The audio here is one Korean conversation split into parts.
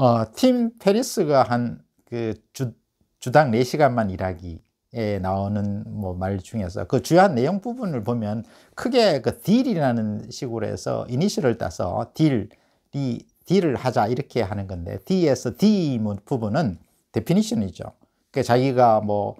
어, 팀 페리스가 한그 주당 4시간만 일하기에 나오는 뭐 말 중에서 그 주요한 내용 부분을 보면 크게 그 딜이라는 식으로 해서 이니셜을 따서 딜이 딜을 하자 이렇게 하는 건데 D에서 D 부분은 데피니션이죠. 그러니까 자기가 뭐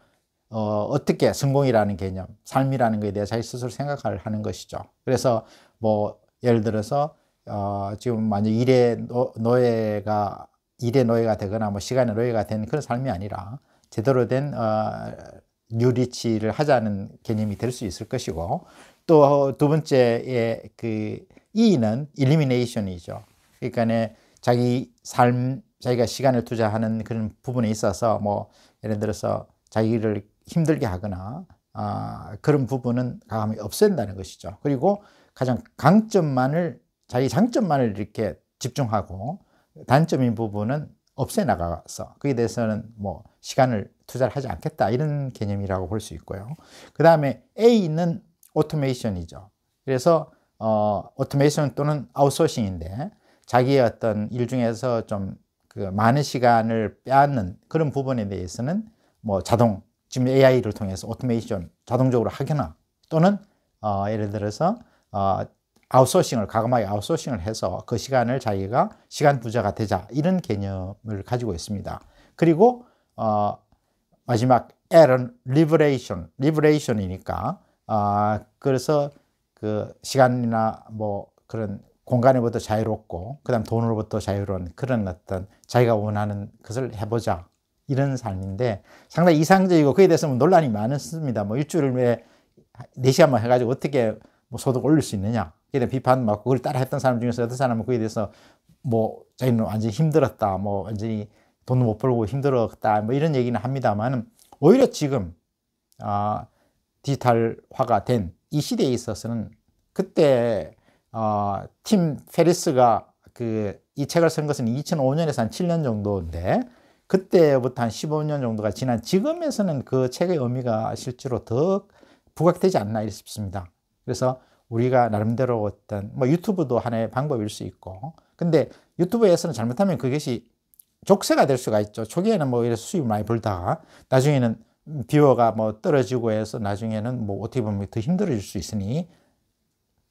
어, 어떻게 성공이라는 개념, 삶이라는 것에 대해 자기 스스로 생각을 하는 것이죠. 그래서 뭐 예를 들어서 어, 지금 만약 일의 노, 예가 일의 노예가 되거나 뭐 시간의 노예가 된 그런 삶이 아니라 제대로 된 어, 뉴리치를 하자는 개념이 될 수 있을 것이고 또 두 번째의 그이는 일리미네이션이죠. 그러니까 자기 삶 자기가 시간을 투자하는 그런 부분에 있어서 뭐 예를 들어서 자기를 힘들게 하거나 아, 그런 부분은 감히 없앤다는 것이죠. 그리고 가장 강점만을 자기 장점만을 이렇게 집중하고 단점인 부분은 없애 나가서 그에 대해서는 뭐 시간을 투자를 하지 않겠다 이런 개념이라고 볼 수 있고요. 그 다음에 A는 오토메이션이죠. 그래서 어, 오토메이션 또는 아웃소싱인데 자기의 어떤 일 중에서 좀 그 많은 시간을 빼앗는 그런 부분에 대해서는 뭐 자동 지금 AI를 통해서 오토메이션 자동적으로 하거나 또는 어, 예를 들어서 어, 아웃소싱을 과감하게 아웃소싱을 해서 그 시간을 자기가 시간 부자가 되자 이런 개념을 가지고 있습니다. 그리고 어, 마지막 L은 liberation, liberation이니까 아, 그래서 그 시간이나 뭐 그런 공간으부터 자유롭고 그다음 돈으로부터 자유로운 그런 어떤 자기가 원하는 것을 해보자 이런 삶인데 상당히 이상적이고 그에 대해서 뭐 논란이 많습니다. 뭐 일주일에 4시간만 해가지고 어떻게 뭐 소득 올릴 수 있느냐 대한 비판 맞고 그걸 따라 했던 사람 중에서 어떤 사람은 그에 대해서 뭐저희는 완전히 힘들었다. 뭐 완전히 돈못 벌고 힘들었다. 뭐 이런 얘기는 합니다만 오히려 지금 아, 디지털화가 된 이 시대에 있어서는 그때 어, 팀 페리스가 그 이 책을 쓴 것은 2005년에서 한 7년 정도인데 그때부터 한 15년 정도가 지난 지금에서는 그 책의 의미가 실제로 더 부각되지 않나 싶습니다. 그래서 우리가 나름대로 어떤 뭐 유튜브도 하나의 방법일 수 있고 근데 유튜브에서는 잘못하면 그것이 족쇄가 될 수가 있죠. 초기에는 뭐 이래서 수입 많이 벌다가 나중에는 비어가뭐 떨어지고 해서 나중에는 뭐 어떻게 보면 더 힘들어질 수 있으니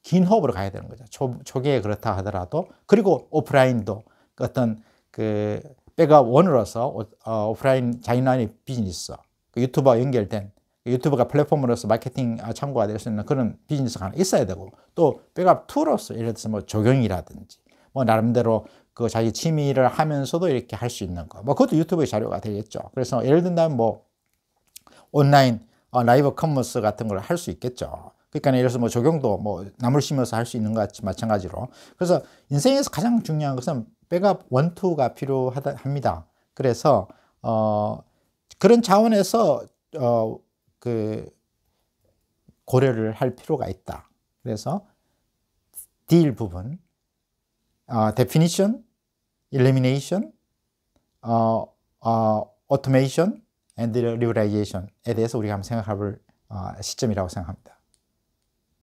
긴 호흡으로 가야 되는 거죠. 초, 초기에 그렇다 하더라도 그리고 오프라인도 어떤 그 백업 원으로서 오, 어, 오프라인 자인라인 비즈니스 그 유튜버와 연결된 유튜브가 플랫폼으로서 마케팅 참고가될수 아, 있는 그런 비즈니스가 하나 있어야 되고 또 백업 투로서 예를 들어서 뭐적용이라든지뭐 나름대로 그 자기 취미를 하면서도 이렇게 할 수 있는 거 뭐 그것도 유튜브의 자료가 되겠죠 그래서 예를 든다면 뭐 온라인 어, 라이브 커머스 같은 걸 할 수 있겠죠 그러니까 예를 들어서 뭐적용도뭐 나물 심어서 할 수 있는 것 같이 마찬가지로 그래서 인생에서 가장 중요한 것은 백업 원투가 필요하다 합니다 그래서 어 그런 차원에서 어그 고려를 할 필요가 있다. 그래서 딜 부분, 어, definition, elimination, 어, 어, automation and liberalization에 대해서 우리가 한번 생각해 볼 어, 시점이라고 생각합니다.